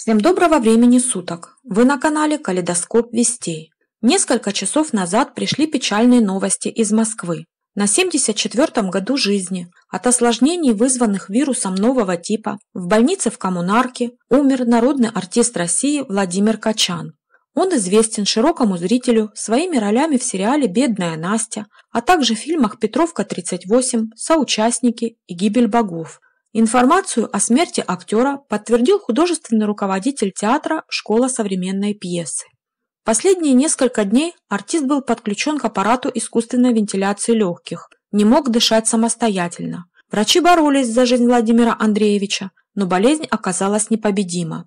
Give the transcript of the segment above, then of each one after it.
Всем доброго времени суток! Вы на канале «Калейдоскоп Вестей». Несколько часов назад пришли печальные новости из Москвы. На 74-м году жизни от осложнений, вызванных вирусом нового типа, в больнице в коммунарке умер народный артист России Владимир Качан. Он известен широкому зрителю своими ролями в сериале «Бедная Настя», а также в фильмах «Петровка-38», «Соучастники» и «Гибель богов», Информацию о смерти актера подтвердил художественный руководитель театра «Школа современной пьесы». Последние несколько дней артист был подключен к аппарату искусственной вентиляции легких, не мог дышать самостоятельно. Врачи боролись за жизнь Владимира Андреевича, но болезнь оказалась непобедима.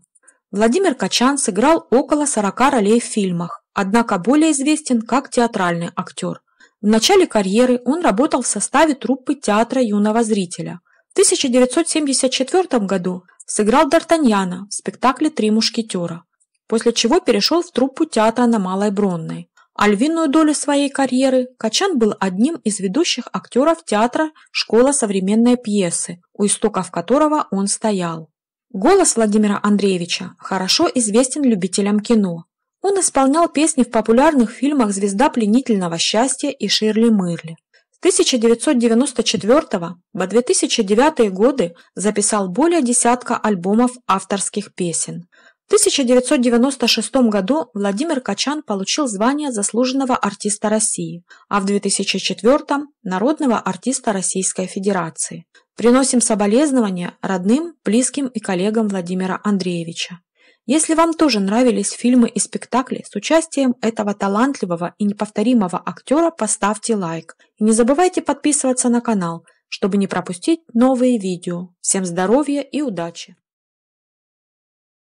Владимир Качан сыграл около 40 ролей в фильмах, однако более известен как театральный актер. В начале карьеры он работал в составе труппы театра юного зрителя – 1974 году сыграл Д'Артаньяна в спектакле «Три мушкетера», после чего перешел в труппу театра на Малой Бронной. А львиную долю своей карьеры Качан был одним из ведущих актеров театра «Школа современной пьесы», у истоков которого он стоял. Голос Владимира Андреевича хорошо известен любителям кино. Он исполнял песни в популярных фильмах «Звезда пленительного счастья» и «Ширли Мырли». 1994 по 2009 годы записал более десятка альбомов авторских песен. В 1996 году Владимир Качан получил звание заслуженного артиста России, а в 2004 – народного артиста Российской Федерации. Приносим соболезнования родным, близким и коллегам Владимира Андреевича. Если вам тоже нравились фильмы и спектакли с участием этого талантливого и неповторимого актера, поставьте лайк. И не забывайте подписываться на канал, чтобы не пропустить новые видео. Всем здоровья и удачи!